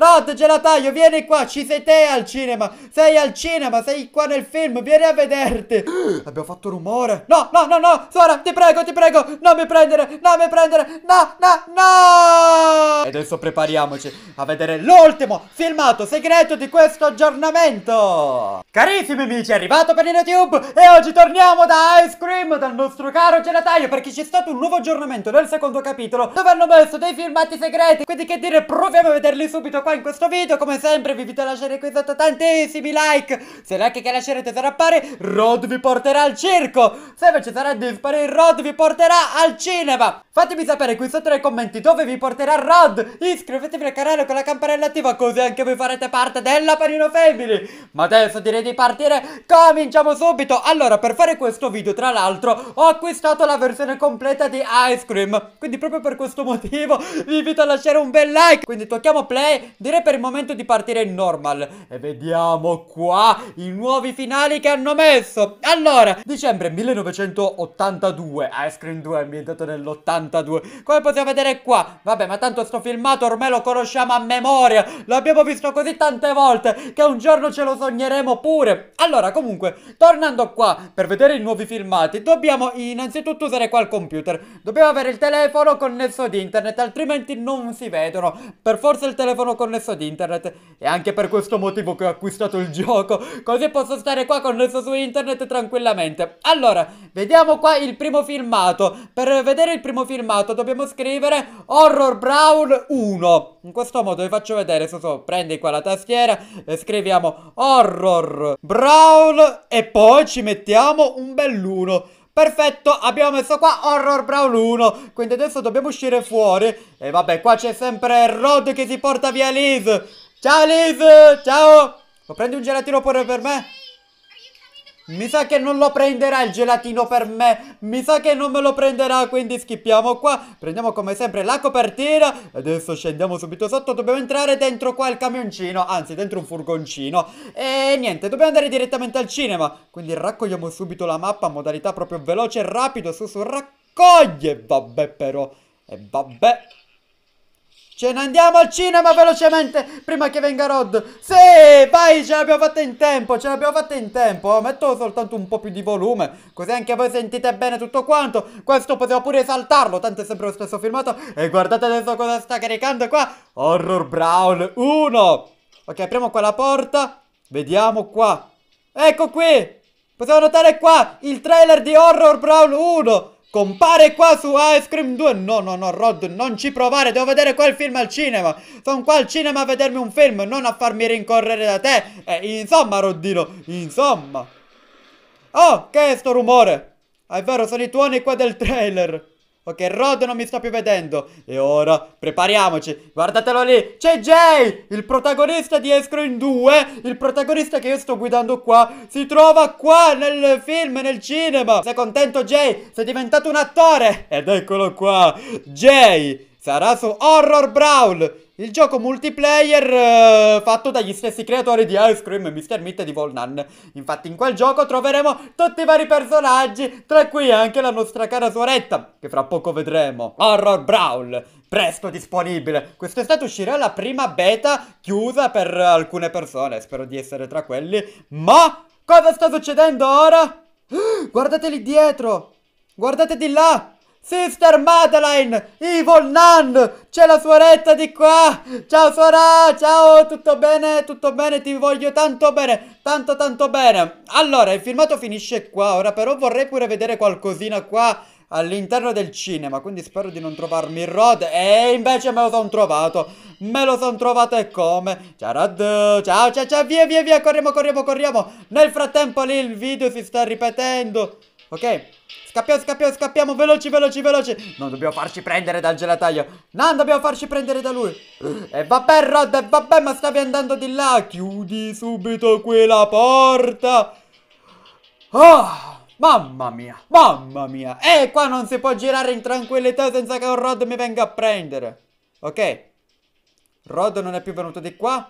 Rod Gelataio, vieni qua, ci sei te al cinema. Sei al cinema, sei qua nel film, vieni a vederti. Abbiamo fatto rumore. No, no, no, no, Sora, ti prego, ti prego, non mi prendere, non mi prendere, no, no, no. E adesso prepariamoci a vedere l'ultimo filmato segreto di questo aggiornamento. Carissimi amici, è arrivato per il YouTube e oggi torniamo da Ice Cream, dal nostro caro Gelataio, perché c'è stato un nuovo aggiornamento nel secondo capitolo dove hanno messo dei filmati segreti. Quindi che dire, proviamo a vederli subito qua in questo video Come sempre vi invito a lasciare qui sotto tantissimi like Se like che lascerete sarà pari Rod vi porterà al circo Se invece sarà dispari Rod vi porterà al cinema Fatemi sapere qui sotto nei commenti dove vi porterà Rod Iscrivetevi al canale con la campanella attiva Così anche voi farete parte della Panino Family Ma adesso direi di partire Cominciamo subito Allora per fare questo video tra l'altro Ho acquistato la versione completa di Ice Cream Quindi proprio per questo motivo vi invito a lasciare un bel like Quindi tocchiamo play direi per il momento di partire in normal E vediamo qua i nuovi finali che hanno messo Allora, dicembre 1982 Ice Cream 2 è ambientato nell'82 Come possiamo vedere qua Vabbè, ma tanto sto filmato ormai lo conosciamo a memoria L'abbiamo visto così tante volte Che un giorno ce lo sogneremo pure Allora, comunque, tornando qua Per vedere i nuovi filmati Dobbiamo innanzitutto usare qua il computer Dobbiamo avere il telefono connesso ad internet Altrimenti non si vedono Per forza il telefono connesso connesso ad internet. È anche per questo motivo che ho acquistato il gioco, così posso stare qua connesso su internet tranquillamente. Allora, vediamo qua il primo filmato. Per vedere il primo filmato dobbiamo scrivere Horror Brown 1. In questo modo vi faccio vedere, so, so, prendi qua la tastiera e scriviamo Horror Brown e poi ci mettiamo un bell'uno. Perfetto, abbiamo messo qua Horror Brawl 1. Quindi adesso dobbiamo uscire fuori. E vabbè, qua c'è sempre Rod che si porta via Liz. Ciao Liz, ciao. Lo prendi un gelatino pure per me? Mi sa che non lo prenderà il gelatino per me Mi sa che non me lo prenderà Quindi schippiamo qua Prendiamo come sempre la copertina Adesso scendiamo subito sotto Dobbiamo entrare dentro qua il camioncino Anzi dentro un furgoncino E niente dobbiamo andare direttamente al cinema Quindi raccogliamo subito la mappa In Modalità proprio veloce e rapido Su su raccoglie Vabbè però E vabbè Ce ne andiamo al cinema velocemente prima che venga Rod. Sì, vai, ce l'abbiamo fatta in tempo, ce l'abbiamo fatta in tempo. metto soltanto un po' più di volume, così anche voi sentite bene tutto quanto. Questo possiamo pure saltarlo, tanto è sempre lo stesso filmato. E guardate adesso cosa sta caricando qua. Horror Brown 1. Ok, apriamo qua la porta. Vediamo qua. Ecco qui. Possiamo notare qua il trailer di Horror Brown 1. Compare qua su Ice Cream 2 No, no, no, Rod, non ci provare Devo vedere quel film al cinema Sono qua al cinema a vedermi un film Non a farmi rincorrere da te eh, Insomma, Roddino, insomma Oh, che è sto rumore? È vero, sono i tuoni qua del trailer Ok, Rod non mi sta più vedendo. E ora prepariamoci. Guardatelo lì. C'è Jay, il protagonista di Escro in 2. Il protagonista che io sto guidando qua. Si trova qua nel film, nel cinema. Sei contento, Jay? Sei diventato un attore. Ed eccolo qua. Jay sarà su Horror Brawl. Il gioco multiplayer eh, fatto dagli stessi creatori di Ice Cream, Mr. Meat e di Volnan. Infatti in quel gioco troveremo tutti i vari personaggi, tra cui anche la nostra cara soretta, che fra poco vedremo. Horror Brawl, presto disponibile. Quest'estate uscirà la prima beta chiusa per alcune persone, spero di essere tra quelli. Ma cosa sta succedendo ora? Guardate lì dietro! Guardate di là! Sister Madeline, Evil Nun, c'è la suoretta di qua, ciao suora, ciao, tutto bene, tutto bene, ti voglio tanto bene, tanto tanto bene. Allora, il filmato finisce qua, ora però vorrei pure vedere qualcosina qua all'interno del cinema, quindi spero di non trovarmi Rod, e invece me lo son trovato, me lo son trovato e come, ciao ciao ciao ciao, via via via, corriamo, corriamo, corriamo, nel frattempo lì il video si sta ripetendo, Ok? Scappiamo, scappiamo, scappiamo, veloci, veloci, veloci Non dobbiamo farci prendere dal gelataio Non dobbiamo farci prendere da lui E vabbè Rod, e vabbè ma stavi andando di là Chiudi subito quella porta Oh Mamma mia, mamma mia E qua non si può girare in tranquillità senza che un Rod mi venga a prendere Ok Rod non è più venuto di qua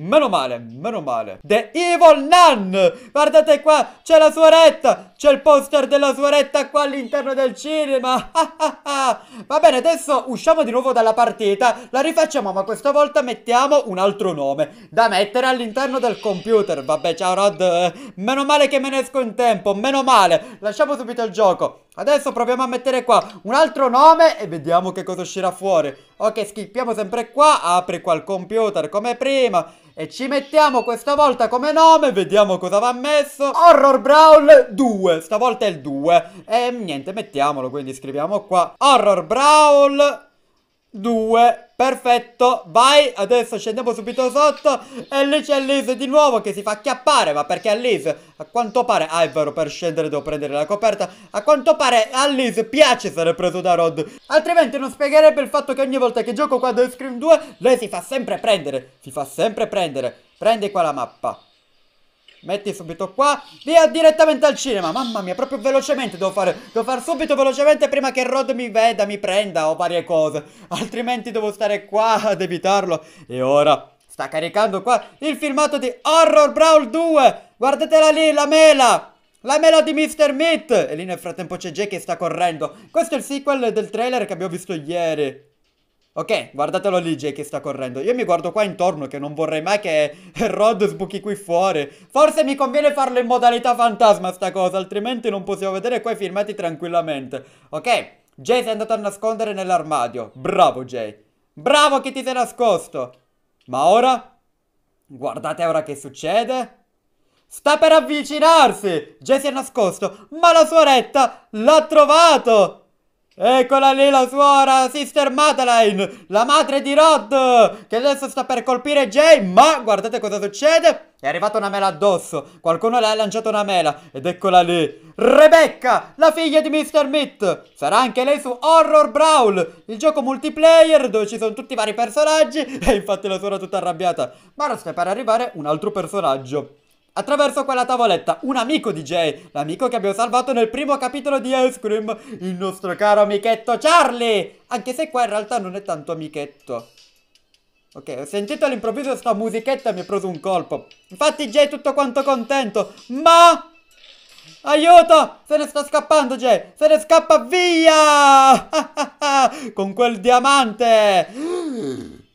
Meno male, meno male. The Evil Nun! Guardate qua, c'è la suoretta! C'è il poster della suoretta qua all'interno del cinema! Va bene, adesso usciamo di nuovo dalla partita, la rifacciamo, ma questa volta mettiamo un altro nome da mettere all'interno del computer. Vabbè, ciao Rod, meno male che me ne esco in tempo, meno male. Lasciamo subito il gioco. Adesso proviamo a mettere qua un altro nome e vediamo che cosa uscirà fuori. Ok, schippiamo sempre qua, apri qua il computer come prima. E ci mettiamo questa volta come nome, vediamo cosa va messo. Horror Brawl 2, stavolta è il 2. E niente, mettiamolo, quindi scriviamo qua. Horror Brawl 2 perfetto vai adesso scendiamo subito sotto e lì c'è Liz di nuovo che si fa acchiappare ma perché Liz a quanto pare ah è vero per scendere devo prendere la coperta a quanto pare a Liz piace essere preso da Rod altrimenti non spiegherebbe il fatto che ogni volta che gioco qua a Scream 2 lei si fa sempre prendere si fa sempre prendere prendi qua la mappa Metti subito qua, via direttamente al cinema, mamma mia, proprio velocemente devo fare, devo fare subito velocemente prima che Rod mi veda, mi prenda o varie cose, altrimenti devo stare qua ad evitarlo. E ora sta caricando qua il filmato di Horror Brawl 2, guardatela lì, la mela, la mela di Mr. Meat, e lì nel frattempo c'è Jay che sta correndo. Questo è il sequel del trailer che abbiamo visto ieri. Ok, guardatelo lì Jay che sta correndo. Io mi guardo qua intorno che non vorrei mai che Rod sbuchi qui fuori. Forse mi conviene farlo in modalità fantasma sta cosa, altrimenti non possiamo vedere qua i filmati tranquillamente. Ok, Jay si è andato a nascondere nell'armadio. Bravo Jay. Bravo che ti sei nascosto. Ma ora? Guardate ora che succede. Sta per avvicinarsi! Jay si è nascosto, ma la sua retta l'ha trovato! Eccola lì la suora, Sister Madeline, la madre di Rod, che adesso sta per colpire Jay, ma guardate cosa succede. È arrivata una mela addosso, qualcuno le ha lanciato una mela, ed eccola lì. Rebecca, la figlia di Mr. Meat, sarà anche lei su Horror Brawl, il gioco multiplayer dove ci sono tutti i vari personaggi, e infatti la suora è tutta arrabbiata. Ma ora sta per arrivare un altro personaggio. Attraverso quella tavoletta, un amico DJ, l'amico che abbiamo salvato nel primo capitolo di Ice Cream, il nostro caro amichetto Charlie! Anche se qua in realtà non è tanto amichetto. Ok, ho sentito all'improvviso sta musichetta e mi ha preso un colpo. Infatti Jay è tutto quanto contento, ma... Aiuto! Se ne sta scappando, Jay! Se ne scappa via! Con quel diamante!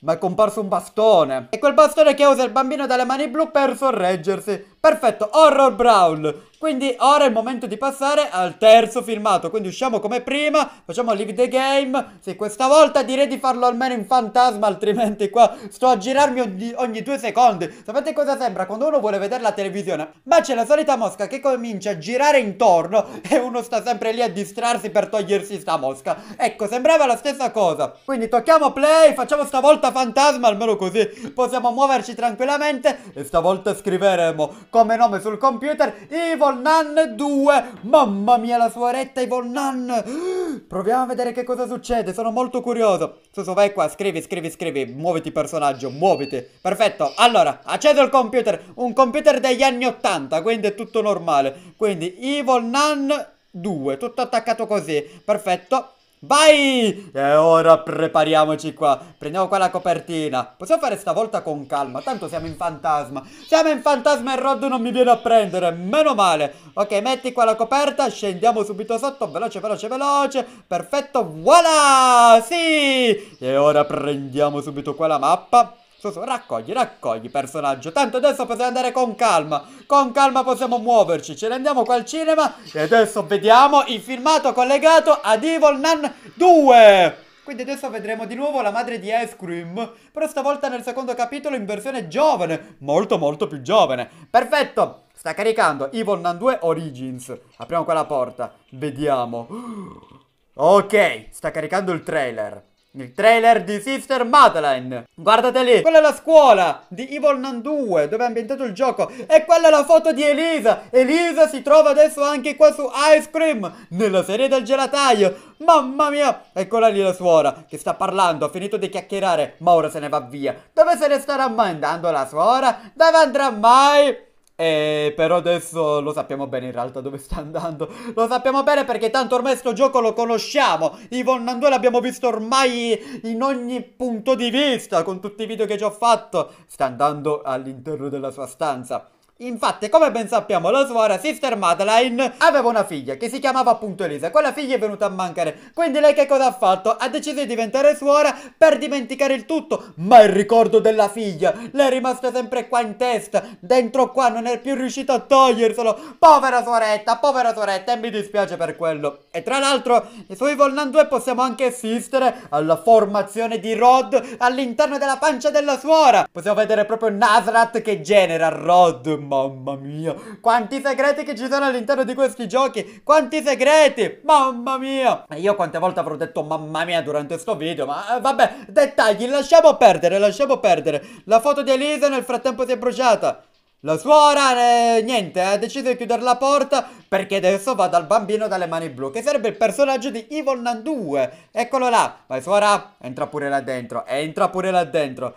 Ma è comparso un bastone. E quel bastone che usa il bambino dalle mani blu per sorreggersi. Perfetto, Horror Brawl. Quindi ora è il momento di passare al terzo filmato. Quindi usciamo come prima, facciamo Live the Game. Sì, questa volta direi di farlo almeno in fantasma, altrimenti qua sto a girarmi ogni, ogni due secondi. Sapete cosa sembra? Quando uno vuole vedere la televisione, ma c'è la solita mosca che comincia a girare intorno e uno sta sempre lì a distrarsi per togliersi sta mosca. Ecco, sembrava la stessa cosa. Quindi tocchiamo play, facciamo stavolta fantasma, almeno così possiamo muoverci tranquillamente e stavolta scriveremo come nome sul computer Evil Nun 2 Mamma mia la sua retta Evil Nun Proviamo a vedere che cosa succede Sono molto curioso Suso vai qua scrivi scrivi scrivi Muoviti personaggio muoviti Perfetto Allora acceso il computer Un computer degli anni 80 Quindi è tutto normale Quindi Evil Nun 2 Tutto attaccato così Perfetto Vai! E ora prepariamoci qua. Prendiamo qua la copertina. Possiamo fare stavolta con calma. Tanto siamo in fantasma. Siamo in fantasma e Rod non mi viene a prendere. Meno male. Ok, metti qua la coperta. Scendiamo subito sotto. Veloce, veloce, veloce. Perfetto. Voilà! Sì! E ora prendiamo subito qua la mappa. Su, su, raccogli, raccogli, personaggio. Tanto adesso possiamo andare con calma. Con calma possiamo muoverci. Ce ne andiamo qua al cinema. E adesso vediamo il filmato collegato ad Evil Nun 2. Quindi adesso vedremo di nuovo la madre di Ice Cream, però stavolta nel secondo capitolo in versione giovane, molto molto più giovane. Perfetto, sta caricando Evil Nun 2 Origins. Apriamo quella porta, vediamo. Ok, sta caricando il trailer il trailer di Sister Madeline. Guardate lì, quella è la scuola di Evil Nun 2, dove è ambientato il gioco. E quella è la foto di Elisa. Elisa si trova adesso anche qua su Ice Cream, nella serie del gelataio. Mamma mia, eccola lì la suora, che sta parlando, ha finito di chiacchierare, ma ora se ne va via. Dove se ne starà mai andando la suora? Dove andrà mai? Eh, però adesso lo sappiamo bene in realtà dove sta andando. Lo sappiamo bene perché tanto ormai sto gioco lo conosciamo. Yvonne Nandue l'abbiamo visto ormai in ogni punto di vista con tutti i video che ci ho fatto. Sta andando all'interno della sua stanza. Infatti, come ben sappiamo, la suora Sister Madeline aveva una figlia che si chiamava appunto Elisa. Quella figlia è venuta a mancare. Quindi lei che cosa ha fatto? Ha deciso di diventare suora per dimenticare il tutto. Ma il ricordo della figlia le è rimasto sempre qua in testa. Dentro qua non è più riuscito a toglierselo. Povera suoretta, povera suoretta. E mi dispiace per quello. E tra l'altro, su Evil Nan 2 possiamo anche assistere alla formazione di Rod all'interno della pancia della suora. Possiamo vedere proprio Nasrat che genera Rod. Mamma mia, quanti segreti che ci sono all'interno di questi giochi, quanti segreti, mamma mia. E io quante volte avrò detto mamma mia durante questo video, ma eh, vabbè, dettagli, lasciamo perdere, lasciamo perdere. La foto di Elisa nel frattempo si è bruciata. La suora, eh, niente, ha deciso di chiudere la porta perché adesso va dal bambino dalle mani blu, che sarebbe il personaggio di Evil Nan 2. Eccolo là, vai suora, entra pure là dentro, entra pure là dentro.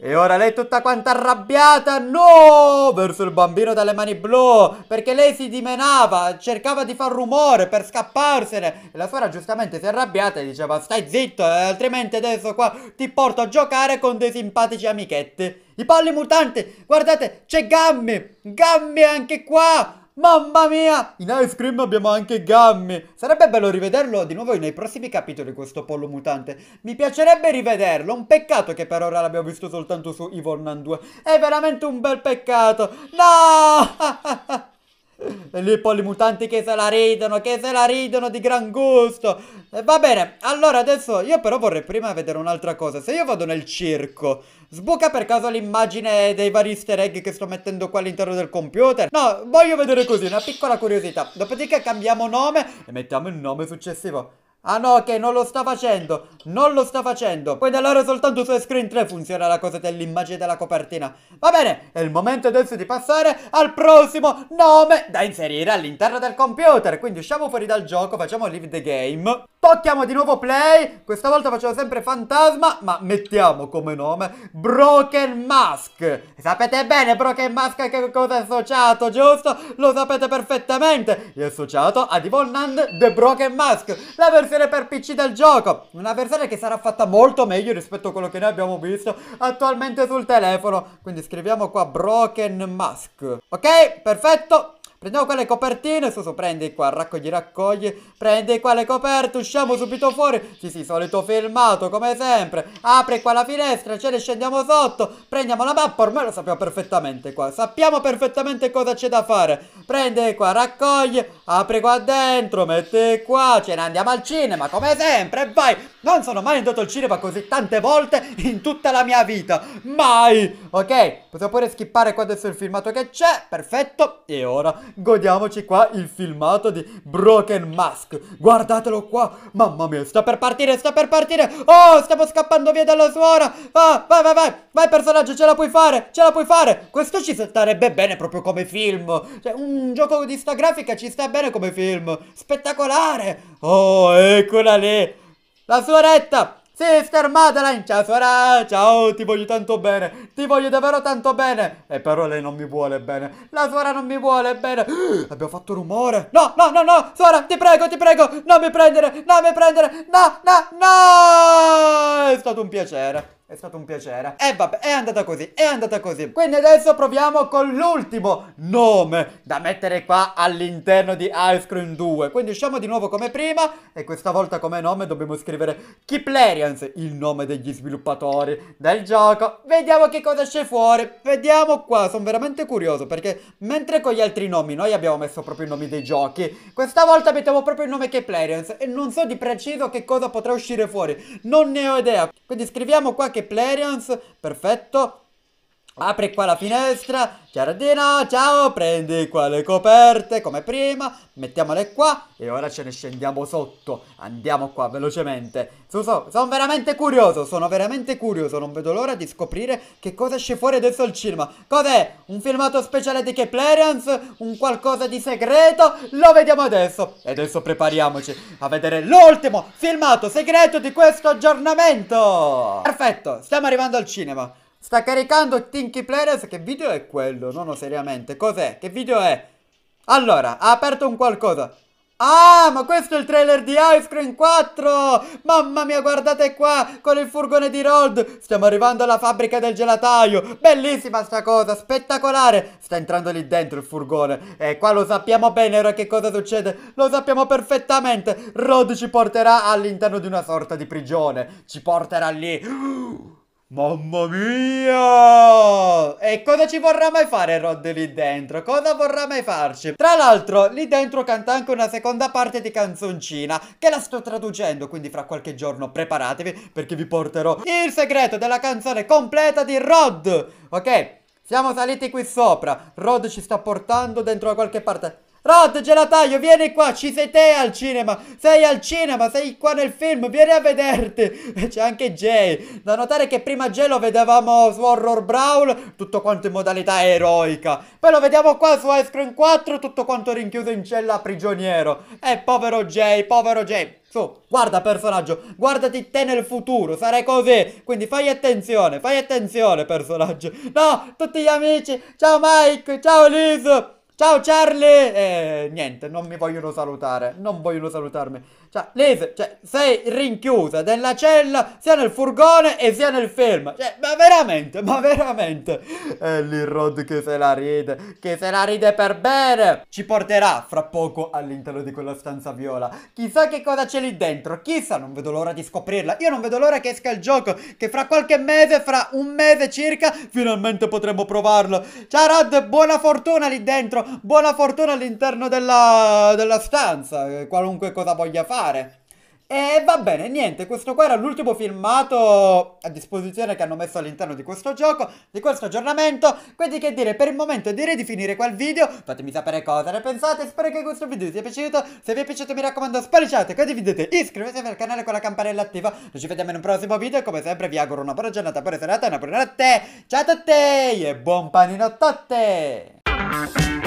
E ora lei è tutta quanta arrabbiata, no, verso il bambino dalle mani blu, perché lei si dimenava, cercava di far rumore per scapparsene. E la suora giustamente si è arrabbiata e diceva, stai zitto, eh, altrimenti adesso qua ti porto a giocare con dei simpatici amichetti. I polli mutanti, guardate, c'è Gammy, Gammy anche qua, Mamma mia! In Ice Cream abbiamo anche Gummy. Sarebbe bello rivederlo di nuovo nei prossimi capitoli questo pollo mutante. Mi piacerebbe rivederlo, un peccato che per ora l'abbiamo visto soltanto su Evil Nan 2. È veramente un bel peccato. No! E lì poi i mutanti che se la ridono, che se la ridono di gran gusto. Eh, va bene, allora adesso io però vorrei prima vedere un'altra cosa. Se io vado nel circo, sbuca per caso l'immagine dei vari easter egg che sto mettendo qua all'interno del computer? No, voglio vedere così, una piccola curiosità. Dopodiché cambiamo nome e mettiamo il nome successivo. Ah no, ok, non lo sta facendo. Non lo sta facendo. Puoi dall'ora soltanto su screen 3 funziona la cosa dell'immagine della copertina. Va bene, è il momento adesso di passare al prossimo nome da inserire all'interno del computer. Quindi usciamo fuori dal gioco, facciamo leave the game. Tocchiamo di nuovo play, questa volta facciamo sempre fantasma, ma mettiamo come nome Broken Mask. sapete bene Broken Mask a che cosa è associato, giusto? Lo sapete perfettamente, è associato a Devil The Broken Mask, la versione per PC del gioco. Una versione che sarà fatta molto meglio rispetto a quello che noi abbiamo visto attualmente sul telefono. Quindi scriviamo qua Broken Mask. Ok, perfetto, Prendiamo quelle copertine, Soso prendi qua, raccogli, raccogli, prendi qua le coperte, usciamo subito fuori. Sì, sì, solito filmato, come sempre. Apri qua la finestra, ce ne scendiamo sotto, prendiamo la mappa, ormai lo sappiamo perfettamente qua. Sappiamo perfettamente cosa c'è da fare. Prendi qua, raccogli, apri qua dentro, mette qua, ce ne andiamo al cinema, come sempre, vai. Non sono mai andato al cinema così tante volte in tutta la mia vita. Mai! Ok, possiamo pure skippare qua adesso il filmato che c'è. Perfetto. E ora godiamoci qua il filmato di Broken Mask. Guardatelo qua. Mamma mia, sta per partire, sta per partire. Oh, stiamo scappando via dalla suora. Ah, vai, vai, vai. Vai personaggio, ce la puoi fare, ce la puoi fare. Questo ci starebbe bene proprio come film. Cioè, un gioco di sta grafica ci sta bene come film. Spettacolare. Oh, eccola lì. La fioretta! Sister Madeline, ciao Fiora, ciao, ti voglio tanto bene, ti voglio davvero tanto bene. E però lei non mi vuole bene, la Fiora non mi vuole bene. Abbiamo fatto rumore. No, no, no, no, Fiora, ti prego, ti prego, non mi prendere, non mi prendere, no, no, no. È stato un piacere. È stato un piacere. E eh, vabbè, è andata così, è andata così. Quindi adesso proviamo con l'ultimo nome da mettere qua all'interno di Ice Cream 2. Quindi usciamo di nuovo come prima e questa volta come nome dobbiamo scrivere Kiplerians, il nome degli sviluppatori del gioco. Vediamo che cosa c'è fuori. Vediamo qua, sono veramente curioso perché mentre con gli altri nomi noi abbiamo messo proprio i nomi dei giochi, questa volta mettiamo proprio il nome Kiplerians e non so di preciso che cosa potrà uscire fuori. Non ne ho idea. Quindi scriviamo qua che che Plerians, perfetto. Apri qua la finestra, giardino, ciao, prendi qua le coperte come prima, mettiamole qua e ora ce ne scendiamo sotto, andiamo qua velocemente. Su, su, sono veramente curioso, sono veramente curioso, non vedo l'ora di scoprire che cosa esce fuori adesso al cinema. Cos'è? Un filmato speciale di Keplerians? Un qualcosa di segreto? Lo vediamo adesso. E adesso prepariamoci a vedere l'ultimo filmato segreto di questo aggiornamento. Perfetto, stiamo arrivando al cinema. Sta caricando Tinky Players. Che video è quello? No, no, seriamente. Cos'è? Che video è? Allora, ha aperto un qualcosa. Ah, ma questo è il trailer di Ice Cream 4! Mamma mia, guardate qua, con il furgone di Rold! Stiamo arrivando alla fabbrica del gelataio! Bellissima sta cosa, spettacolare! Sta entrando lì dentro il furgone. E qua lo sappiamo bene ora che cosa succede. Lo sappiamo perfettamente. Rold ci porterà all'interno di una sorta di prigione. Ci porterà lì. Mamma mia! E cosa ci vorrà mai fare Rod lì dentro? Cosa vorrà mai farci? Tra l'altro, lì dentro canta anche una seconda parte di canzoncina che la sto traducendo, quindi fra qualche giorno preparatevi perché vi porterò il segreto della canzone completa di Rod! Ok, siamo saliti qui sopra. Rod ci sta portando dentro da qualche parte. Rod Gelataio, vieni qua, ci sei te al cinema, sei al cinema, sei qua nel film, vieni a vederti. C'è anche Jay. Da notare che prima Jay lo vedevamo su Horror Brawl, tutto quanto in modalità eroica. Poi lo vediamo qua su Ice Cream 4, tutto quanto rinchiuso in cella prigioniero. Eh, povero Jay, povero Jay. Su, guarda personaggio, guardati te nel futuro, sarai così, quindi fai attenzione, fai attenzione personaggio. No, tutti gli amici, ciao Mike, ciao Liz. Ciao Charlie! Eh, niente, non mi vogliono salutare, non vogliono salutarmi. Cioè, Liz, cioè, sei rinchiusa nella cella, sia nel furgone e sia nel film. Cioè, ma veramente, ma veramente. È lì Rod che se la ride, che se la ride per bene. Ci porterà fra poco all'interno di quella stanza viola. Chissà che cosa c'è lì dentro, chissà, non vedo l'ora di scoprirla. Io non vedo l'ora che esca il gioco, che fra qualche mese, fra un mese circa, finalmente potremo provarlo. Ciao Rod, buona fortuna lì dentro buona fortuna all'interno della, della stanza, eh, qualunque cosa voglia fare. E va bene, niente, questo qua era l'ultimo filmato a disposizione che hanno messo all'interno di questo gioco, di questo aggiornamento, quindi che dire, per il momento direi di finire quel video, fatemi sapere cosa ne pensate, spero che questo video vi sia piaciuto, se vi è piaciuto mi raccomando spaliciate, condividete, iscrivetevi al canale con la campanella attiva, noi ci vediamo in un prossimo video e come sempre vi auguro una buona giornata, buona serata una buona notte, ciao a tutti e buon panino a tutti!